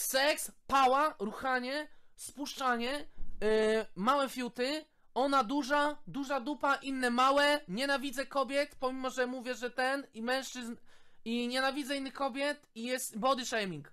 Seks, pała, ruchanie, spuszczanie, yy, małe fiuty, ona duża, duża dupa, inne małe, nienawidzę kobiet, pomimo że mówię, że ten i mężczyzn, i nienawidzę innych kobiet, i jest body shaming.